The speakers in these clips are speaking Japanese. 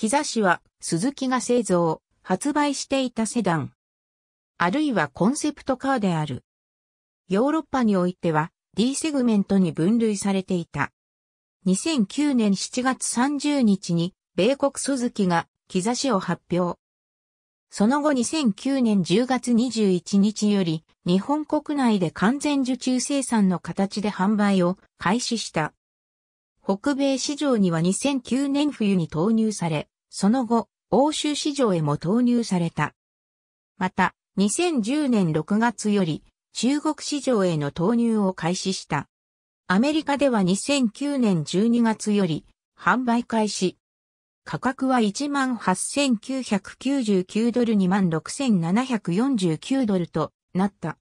木座氏は、鈴木が製造、発売していたセダン。あるいはコンセプトカーである。ヨーロッパにおいては、D セグメントに分類されていた。2009年7月30日に、米国鈴木が、木座氏を発表。その後2009年10月21日より日本国内で完全受注生産の形で販売を開始した。北米市場には2009年冬に投入され、その後、欧州市場へも投入された。また、2010年6月より中国市場への投入を開始した。アメリカでは2009年12月より販売開始。価格は18,999ドル26,749ドルとなった。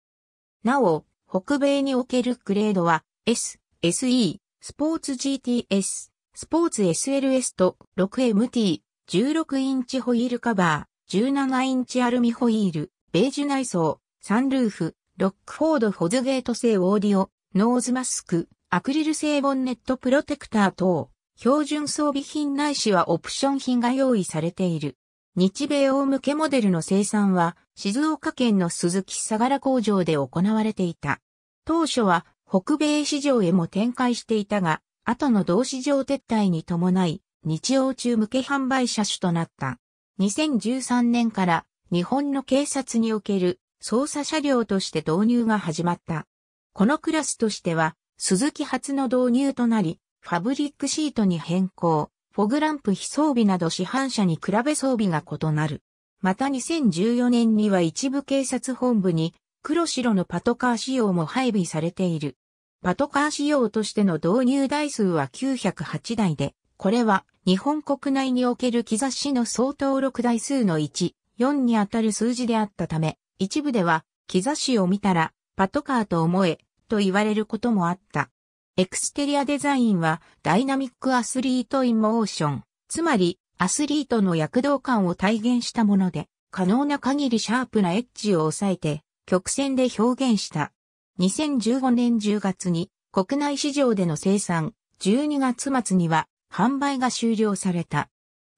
なお、北米におけるグレードは S、SE、スポーツ GTS、スポーツ SLS と 6MT、16インチホイールカバー、17インチアルミホイール、ベージュ内装、サンルーフ、ロックフォードホズゲート製オーディオ、ノーズマスク、アクリル製ボンネットプロテクター等、標準装備品ないしはオプション品が用意されている。日米欧向けモデルの生産は静岡県の鈴木相良工場で行われていた。当初は北米市場へも展開していたが、後の同市場撤退に伴い、日曜中向け販売車種となった。2013年から日本の警察における捜査車両として導入が始まった。このクラスとしては、鈴木初の導入となり、ファブリックシートに変更、フォグランプ非装備など市販車に比べ装備が異なる。また2014年には一部警察本部に黒白のパトカー仕様も配備されている。パトカー仕様としての導入台数は908台で、これは日本国内における兆しの総登録台数の1、4に当たる数字であったため、一部では兆しを見たらパトカーと思えと言われることもあった。エクステリアデザインはダイナミックアスリートインモーション、つまりアスリートの躍動感を体現したもので、可能な限りシャープなエッジを抑えて、曲線で表現した。2015年10月に国内市場での生産、12月末には販売が終了された。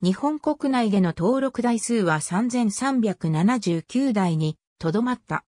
日本国内での登録台数は3379台にとどまった。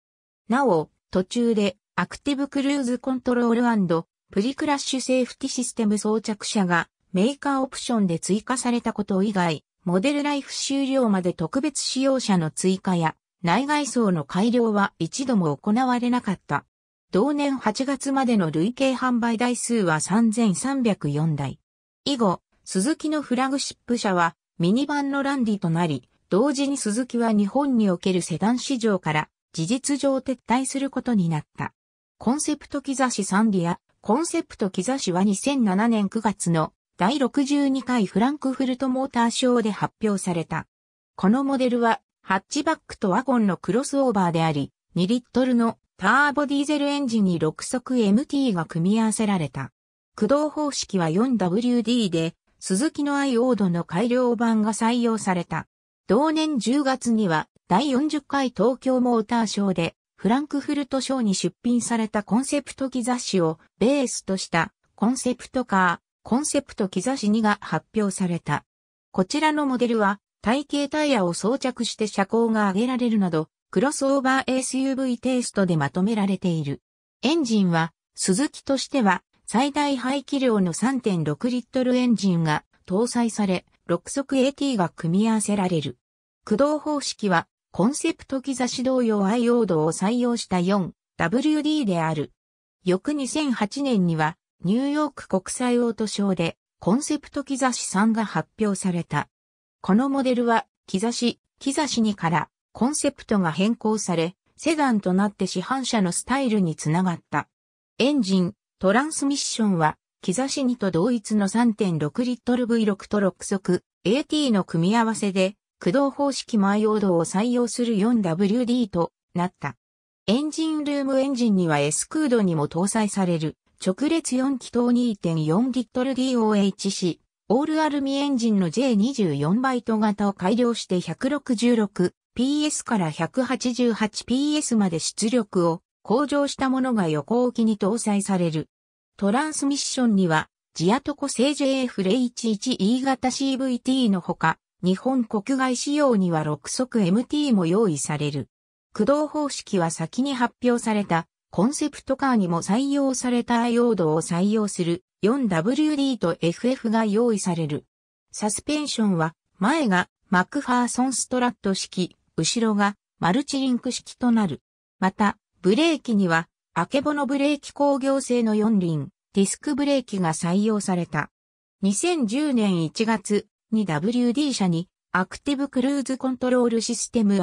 なお、途中でアクティブクルーズコントロールプリクラッシュセーフティシステム装着車がメーカーオプションで追加されたこと以外、モデルライフ終了まで特別使用者の追加や内外装の改良は一度も行われなかった。同年8月までの累計販売台数は3304台。以後、鈴木のフラグシップ車はミニバンのランディとなり、同時に鈴木は日本におけるセダン市場から事実上撤退することになった。コンセプト兆しサンディア、コンセプト兆しは2007年9月の第62回フランクフルトモーターショーで発表された。このモデルはハッチバックとワゴンのクロスオーバーであり、2リットルのターボディーゼルエンジンに6速 MT が組み合わせられた。駆動方式は 4WD で、スズキのアイオードの改良版が採用された。同年10月には、第40回東京モーターショーで、フランクフルト賞に出品されたコンセプト機雑誌をベースとしたコンセプトカー、コンセプト機雑誌2が発表された。こちらのモデルは体型タイヤを装着して車高が上げられるなど、クロスオーバー SUV テイストでまとめられている。エンジンは、スズキとしては、最大排気量の3.6リットルエンジンが搭載され、6速 AT が組み合わせられる。駆動方式は、コンセプト機差し同様 Io ドを採用した 4WD である。翌2008年には、ニューヨーク国際オートショーで、コンセプト機差し3が発表された。このモデルは、木し、木し2からコンセプトが変更され、セダンとなって市販車のスタイルにつながった。エンジン、トランスミッションは、木し2と同一の3.6リットル V6 と6速 AT の組み合わせで、駆動方式オードを採用する 4WD となった。エンジンルームエンジンには S ードにも搭載される直列4気筒2 4ル DOHC オールアルミエンジンの J24 バイト型を改良して 166PS から 188PS まで出力を向上したものが横置きに搭載される。トランスミッションには、ジアトコ製 JF011E 型 CVT のほか、日本国外仕様には6速 MT も用意される。駆動方式は先に発表されたコンセプトカーにも採用されたアイオードを採用する 4WD と FF が用意される。サスペンションは、前がマクファーソンストラット式、後ろがマルチリンク式となる。また、ブレーキには、アケボのブレーキ工業製の4輪、ディスクブレーキが採用された。2010年1月に WD 社にアクティブクルーズコントロールシステム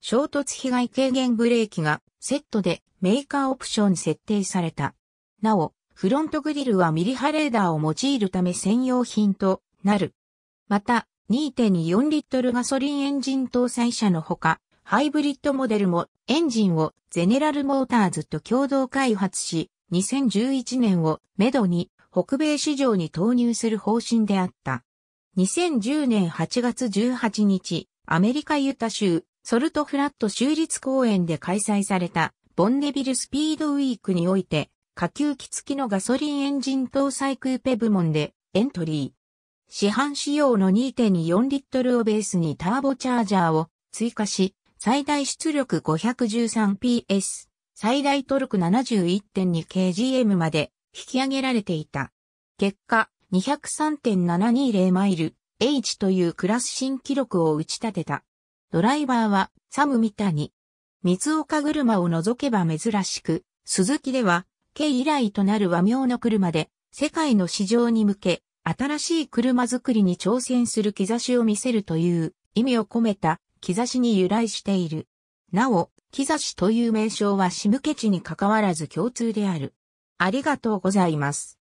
衝突被害軽減ブレーキがセットでメーカーオプション設定された。なお、フロントグリルはミリ波レーダーを用いるため専用品となる。また、2.4リットルガソリンエンジン搭載車のほか、ハイブリッドモデルもエンジンをゼネラルモーターズと共同開発し、2011年をめどに北米市場に投入する方針であった。2010年8月18日、アメリカユタ州ソルトフラット州立公園で開催されたボンネビルスピードウィークにおいて下級機付きのガソリンエンジン搭載クーペ部門でエントリー。市販仕様の2.4リットルをベースにターボチャージャーを追加し、最大出力 513PS、最大トルク 71.2kgm まで引き上げられていた。結果、203.720マイル H というクラス新記録を打ち立てた。ドライバーはサム・ミタニ。三岡車を除けば珍しく、鈴木では系以来となる和名の車で、世界の市場に向け、新しい車作りに挑戦する兆しを見せるという意味を込めた兆しに由来している。なお、兆しという名称は仕向け地に関わらず共通である。ありがとうございます。